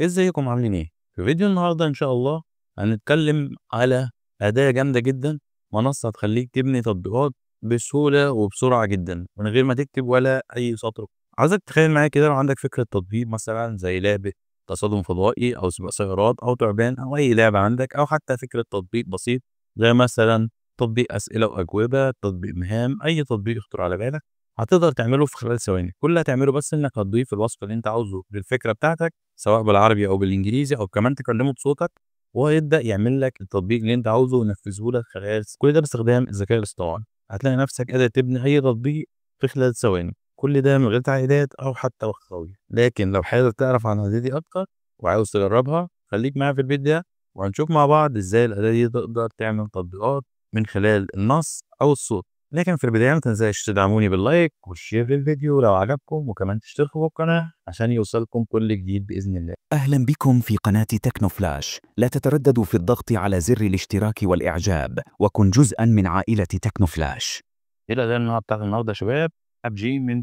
ازيكم عاملين ايه؟ في فيديو النهارده ان شاء الله هنتكلم على اداة جامدة جدا منصة هتخليك تبني تطبيقات بسهولة وبسرعة جدا من غير ما تكتب ولا اي سطر عايزك تتخيل معايا كده لو عندك فكرة تطبيق مثلا زي لعبة تصادم فضائي او سباق سيارات او تعبان او اي لعبة عندك او حتى فكرة تطبيق بسيط زي مثلا تطبيق اسئلة واجوبة تطبيق مهام اي تطبيق يخطر على بالك هتقدر تعمله في خلال ثواني كل اللي هتعمله بس انك هتضيف الوصف اللي انت عاوزه للفكرة بتاعتك سواء بالعربي أو بالإنجليزي أو كمان تكلمه بصوتك وهو يبدأ يعمل لك التطبيق اللي أنت عاوزه وينفذه لك خلال كل ده باستخدام الذكاء الاصطناعي هتلاقي نفسك قادر تبني أي تطبيق في خلال ثواني كل ده من غير تعقيدات أو حتى وقفاوي لكن لو حابب تعرف عن الأداة دي أكتر وعاوز تجربها خليك معايا في الفيديو ده وهنشوف مع بعض إزاي الأداة دي تقدر تعمل تطبيقات من خلال النص أو الصوت لكن في البداية ما تنساش تدعموني باللايك والشير للفيديو لو عجبكم وكمان تشتركوا بالقناة عشان يوصلكم كل جديد بإذن الله أهلا بكم في قناة تكنو فلاش لا تترددوا في الضغط على زر الاشتراك والإعجاب وكن جزءا من عائلة تكنو فلاش إلى ده النهاردة بتاعت النهاردة يا شباب أبجي من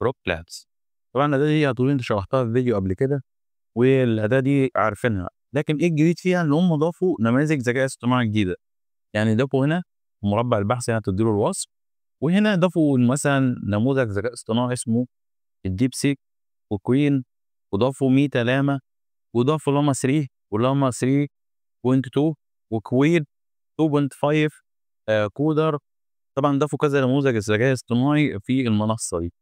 بروك لابس طبعا الأداة دي هتقول أنت شرحتها في فيديو قبل كده والأداة دي عارفينها لكن إيه الجديد فيها إن هم ضافوا نماذج ذكاء اصطناعي جديدة يعني ضافوا هنا مربع البحث هنا تديله الوصف وهنا ضافوا مثلا نموذج ذكاء اصطناعي اسمه الديب سيك وكوين وضافوا ميتا لاما وضافوا لاما 3 ولاما 3.2 وكوين 2.5 آه كودر طبعا ضافوا كذا نموذج ذكاء اصطناعي في المنصه دي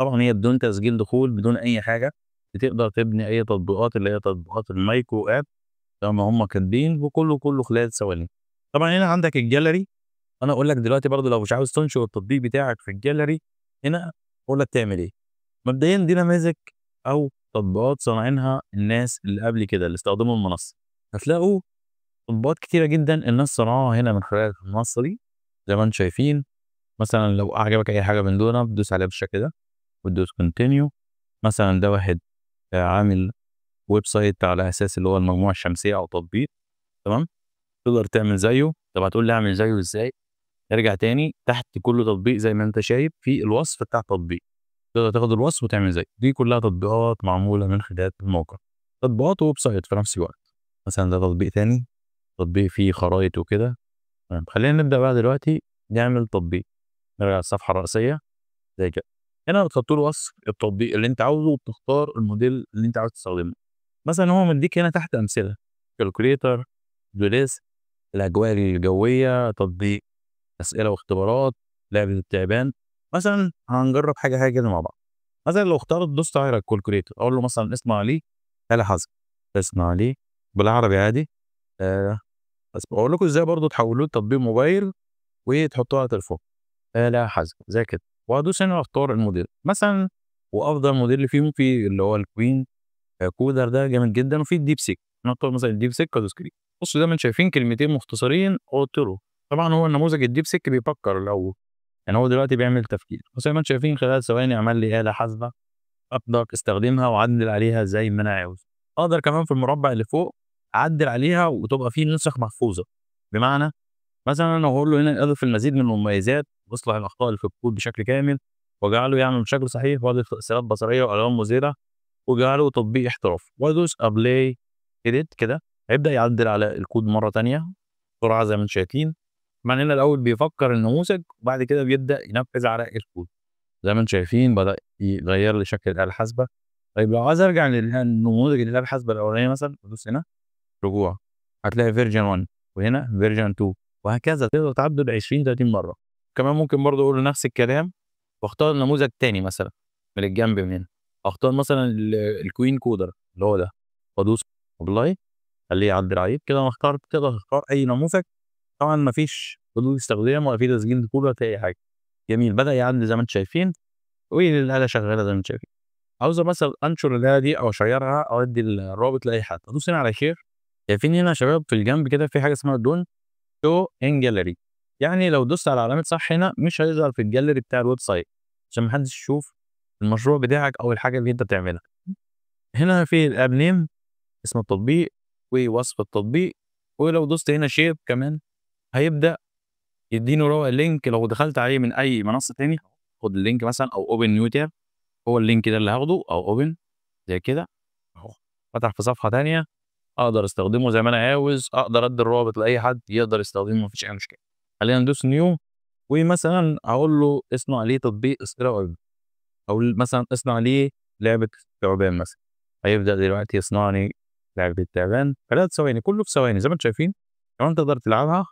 طبعا هي بدون تسجيل دخول بدون اي حاجه بتقدر تبني اي تطبيقات اللي هي تطبيقات المايكرو اب زي ما هم كاتبين وكله كله خلال ثواني طبعا هنا عندك الجاليري انا اقول لك دلوقتي برضو لو مش عاوز تنشر التطبيق بتاعك في الجاليري هنا اقول لك تعمل ايه مبدئيا دي نماذج او تطبيقات صانعينها الناس اللي قبل كده اللي استخدموا المنصه هتلاقوا تطبيقات كتيره جدا الناس صنعوها هنا من خلال المنصه دي زي ما انتم شايفين مثلا لو اعجبك اي حاجه من دول بتدوس عليها بالشكل ده وتدوس كونتينيو مثلا ده واحد عامل ويب سايت على اساس اللي هو المجموعه الشمسيه او تطبيق تمام تقدر تعمل زيه طب هتقول لي اعمل زيه ازاي ارجع تاني تحت كل تطبيق زي ما انت شايف في الوصف بتاع التطبيق تقدر تاخد الوصف وتعمل زيه دي كلها تطبيقات معموله من خلال الموقع تطبيقات ويب سايت في نفس الوقت مثلا ده تطبيق تاني تطبيق فيه خرايط وكده تمام خلينا نبدا بقى دلوقتي نعمل تطبيق نرجع الصفحه الرئيسيه زي كده هنا بتحط له وصف التطبيق اللي انت عاوزه وبتختار الموديل اللي انت عاوز تستخدمه مثلا هو مديك هنا تحت امثله كالكوليتر دوليس الاجواء الجويه تطبيق اسئله واختبارات لعبة التعبان مثلا هنجرب حاجه حاجه كده مع بعض مثلا لو اخترت دوست على الكالكوليتر اقول له مثلا اسمع لي هلا حاسبة اسمع لي بالعربي عادي آه بس بقول لكم ازاي برضه تحولوه لتطبيق موبايل وتحطوه على تليفون آلة حاسبة زي كده وادوس هنا واختار الموديل مثلا وافضل موديل فيهم في اللي هو الكوين آه كودر ده جامد جدا وفي الديب سيك نختار مثلا الديب سيك ادوس كليك بصوا زي ما انتم شايفين كلمتين مختصرين قلت له طبعا هو النموذج الديب سيك بيفكر الاول يعني هو دلوقتي بيعمل تفكير وزي ما انتم شايفين خلال ثواني عمل لي آلة حاسبة أقدر أستخدمها وأعدل عليها زي ما أنا عاوز أقدر كمان في المربع اللي فوق أعدل عليها وتبقى فيه نسخ محفوظة بمعنى مثلا أنا هقول له هنا أضف المزيد من المميزات وأصلح الأخطاء اللي في الكود بشكل كامل وأجعله يعمل بشكل صحيح وأضف تأثيرات بصرية وألوان مزيره وأجعله تطبيق احتراف وأدوس أبلاي إيديت كده هيبدأ يعدل على الكود مرة تانية بسرعة زي ما انتم شايفين معنى هنا الاول بيفكر النموذج وبعد كده بيبدا ينفذ على الكود زي ما انتم شايفين بدا يغير لي شكل الاله الحاسبه طيب لو عايز ارجع للنموذج الاله الحاسبه الاولانيه مثلا بص هنا رجوع هتلاقي فيرجن 1 وهنا فيرجن 2 وهكذا تقدر تعدل 20 30 مره كمان ممكن برضه اقول نفس الكلام واختار نموذج تاني مثلا من الجنب من هنا اختار مثلا الكوين كودر اللي هو ده وادوس ابلاي خليه يعدل عليه كده انا اخترت تقدر تختار اي نموذج طبعا ما فيش حدود استخدام ولا في تسجيل دخول ولا في اي حاجه جميل بدا يعدي زي ما انتم شايفين والآلة شغالة زي ما انتم شايفين عاوز مثلا انشر الآلة دي او اشيرها او ادي الرابط لاي حد ادوس هنا على شير شايفين هنا يا شباب في الجنب كده في حاجه اسمها دون شو ان جاليري يعني لو دوست على علامه صح هنا مش هيظهر في الجاليري بتاع الويب سايت عشان محدش يشوف المشروع بتاعك او الحاجه اللي انت بتعملها هنا في الاب نيم اسم التطبيق ووصف التطبيق ولو دوست هنا شير كمان هيبدا يديني رو لينك لو دخلت عليه من اي منصه تاني خد اللينك مثلا او اوبن نيو تاب هو اللينك ده اللي هاخده او اوبن زي كده اهو فتح في صفحه تانية اقدر استخدمه زي ما انا عاوز اقدر ادي الروابط لاي حد يقدر يستخدمه مفيش اي مشكله خلينا ندوس نيو ومثلا اقول له اصنع ليه تطبيق اسئله او مثلا اصنع ليه لعبه تعبان مثلا هيبدا دلوقتي يصنعني لعبه تعبان ثلاث ثواني كله في ثواني زي ما انتم شايفين كمان تقدر تلعبها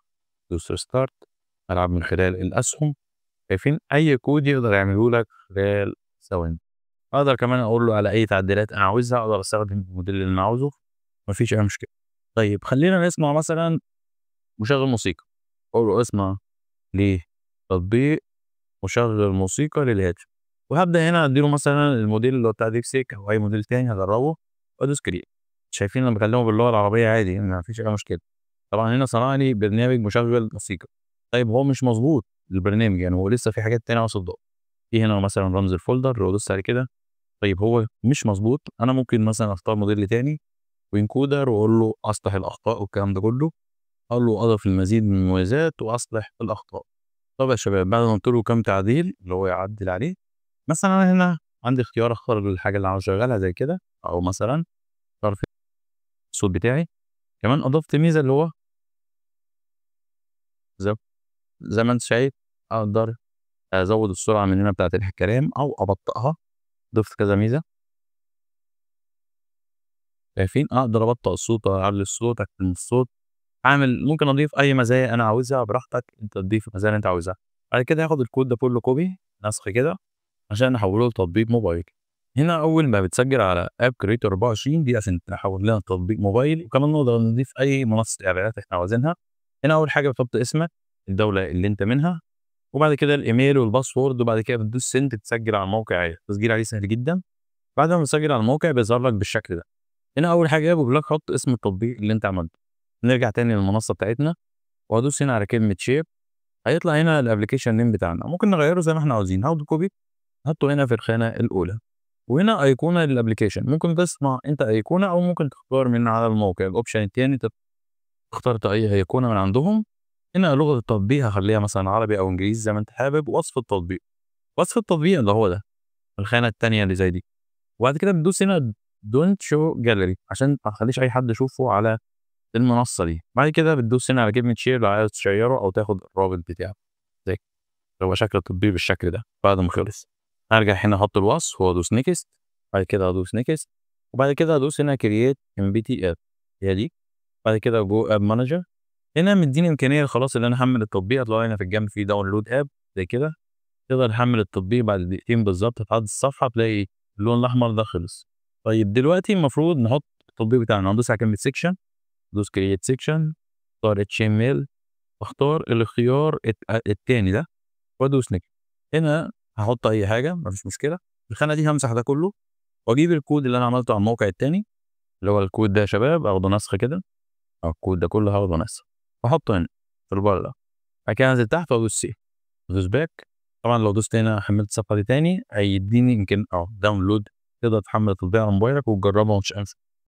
دوس ستارت العب من خلال الاسهم شايفين اي كود يقدر يعمله لك خلال ثواني اقدر كمان اقول له على اي تعديلات انا عاوزها اقدر استخدم الموديل اللي انا عاوزه مفيش اي مشكله طيب خلينا نسمع مثلا مشغل موسيقى اقول له اسمع لتطبيق مشغل موسيقى للهاتف وهبدا هنا اديله مثلا الموديل اللي هو بتاع ديب سيك او اي موديل تاني هجربه وادوس كريت شايفين انا بكلمه باللغه العربيه عادي يعني مفيش اي مشكله طبعا هنا صنع لي برنامج مشغل موسيقى طيب هو مش مظبوط البرنامج يعني هو لسه في حاجات تانية عاوز تضاف في هنا مثلا رمز الفولدر لو دوست عليه كده طيب هو مش مظبوط انا ممكن مثلا اختار موديل تاني وانكودر واقول له اصلح الاخطاء والكلام ده كله اقول له اضف المزيد من المميزات واصلح الاخطاء طب يا شباب بعد ما قلت له كام تعديل اللي هو يعدل عليه مثلا انا هنا عندي اختيار اختار الحاجه اللي عاوز اشغلها زي كده او مثلا اختار الصوت بتاعي كمان اضفت ميزه اللي هو زي, زي ما انت شايف اقدر ازود السرعه من هنا بتاعت الكلام او ابطئها ضفت كذا ميزه شايفين اقدر ابطئ الصوت اعلي الصوت اكتم الصوت عامل ممكن اضيف اي مزايا انا عاوزها براحتك انت تضيف المزايا اللي انت عاوزها بعد كده هاخد الكود ده كله كوبي نسخ كده عشان نحوله لتطبيق موبايل هنا اول ما بتسجل على اب كريتور 24 دي عشان تحول لنا تطبيق موبايل وكمان نقدر نضيف اي منصه اعلانات احنا عاوزينها هنا اول حاجه بتحط اسمك الدوله اللي انت منها وبعد كده الايميل والباسورد وبعد كده بتدوس سنت تسجل على الموقع عادي التسجيل عليه سهل جدا بعد ما تسجل على الموقع بيظهر لك بالشكل ده هنا اول حاجه بيقول لك حط اسم التطبيق اللي انت عملته نرجع تاني للمنصه بتاعتنا وهدوس هنا على كلمه شيب هيطلع هنا الابلكيشن نيم بتاعنا ممكن نغيره زي ما احنا عاوزين هاخد كوبي نحطه هنا في الخانه الاولى وهنا ايقونه للابلكيشن ممكن تصنع انت ايقونه او ممكن تختار من على الموقع الاوبشن الثاني اخترت أي أيقونة من عندهم هنا لغة التطبيق هخليها مثلا عربي أو إنجليزي زي ما أنت حابب وصف التطبيق وصف التطبيق اللي هو ده الخانة الثانيه اللي زي دي وبعد كده بتدوس هنا دونت شو جاليري عشان ما تخليش أي حد يشوفه على المنصة دي بعد كده بتدوس هنا على كلمة شير لو عايز تشيره أو تاخد الرابط بتاعه زي هو شكل التطبيق بالشكل ده بعد ما خلص هرجع هنا احط الوصف وادوس نيكست بعد كده ادوس نيكست وبعد كده ادوس هنا كرييت ام بي تي اب هي دي بعد كده جو اب مانجر هنا مديني امكانيه خلاص ان انا احمل التطبيق اطلع هنا في الجنب في داونلود اب زي كده تقدر تحمل التطبيق بعد دقيقتين بالظبط هتعدي الصفحه تلاقي اللون الاحمر ده خلص طيب دلوقتي المفروض نحط التطبيق بتاعنا هندوس على كلمه سيكشن دوس كرييت سيكشن اختار اتش ام ال واختار الاختيار الثاني ده وادوس نكت هنا هحط اي حاجه مفيش مشكله الخانه دي همسح ده كله واجيب الكود اللي انا عملته على الموقع الثاني اللي هو الكود ده يا شباب اخده نسخه كده الكود ده كله هاخده ونقسم واحطه هنا في البار ده بعد كده انزل تحت وادوس سيف ادوس باك طبعا لو دوست هنا حملت الصفحه دي تاني هيديني يمكن اه داونلود تقدر تحمل التطبيق على موبايلك وتجربه ومفيش اي